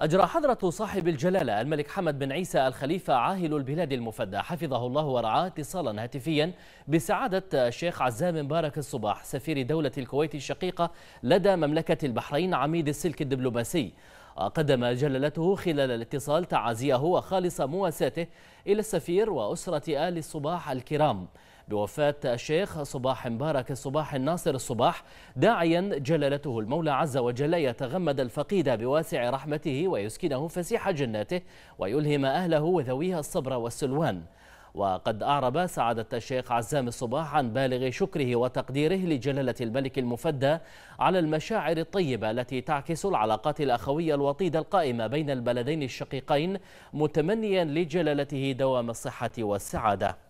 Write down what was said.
أجرى حضرة صاحب الجلالة الملك حمد بن عيسى الخليفة عاهل البلاد المفدى حفظه الله ورعاه اتصالا هاتفيا بسعادة الشيخ عزام مبارك الصباح سفير دولة الكويت الشقيقة لدى مملكة البحرين عميد السلك الدبلوماسي قدم جلالته خلال الاتصال تعازيه وخالص مواساته إلى السفير وأسرة آل الصباح الكرام بوفاة الشيخ صباح مبارك الصباح الناصر الصباح داعيا جلالته المولى عز وجل يتغمد الفقيد بواسع رحمته ويسكنه فسيح جناته ويلهم أهله وذويها الصبر والسلوان وقد أعرب سعادة الشيخ عزام الصباح عن بالغ شكره وتقديره لجلالة الملك المفدى على المشاعر الطيبة التي تعكس العلاقات الأخوية الوطيدة القائمة بين البلدين الشقيقين متمنيا لجلالته دوام الصحة والسعادة